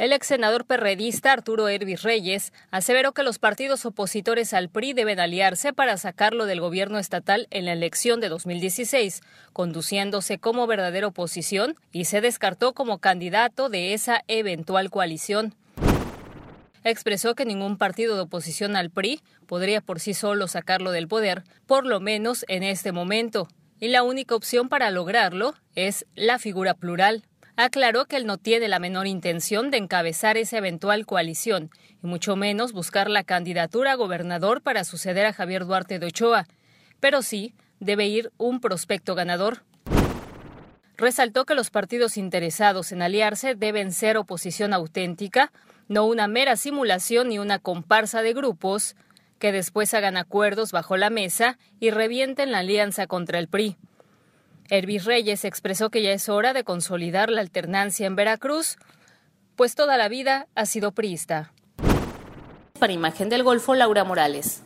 El ex senador perredista Arturo Hervis Reyes aseveró que los partidos opositores al PRI deben aliarse para sacarlo del gobierno estatal en la elección de 2016, conduciéndose como verdadera oposición y se descartó como candidato de esa eventual coalición expresó que ningún partido de oposición al PRI podría por sí solo sacarlo del poder, por lo menos en este momento, y la única opción para lograrlo es la figura plural aclaró que él no tiene la menor intención de encabezar esa eventual coalición, y mucho menos buscar la candidatura a gobernador para suceder a Javier Duarte de Ochoa, pero sí debe ir un prospecto ganador. Resaltó que los partidos interesados en aliarse deben ser oposición auténtica, no una mera simulación ni una comparsa de grupos que después hagan acuerdos bajo la mesa y revienten la alianza contra el PRI. Hervis Reyes expresó que ya es hora de consolidar la alternancia en Veracruz, pues toda la vida ha sido priista. Para Imagen del Golfo, Laura Morales.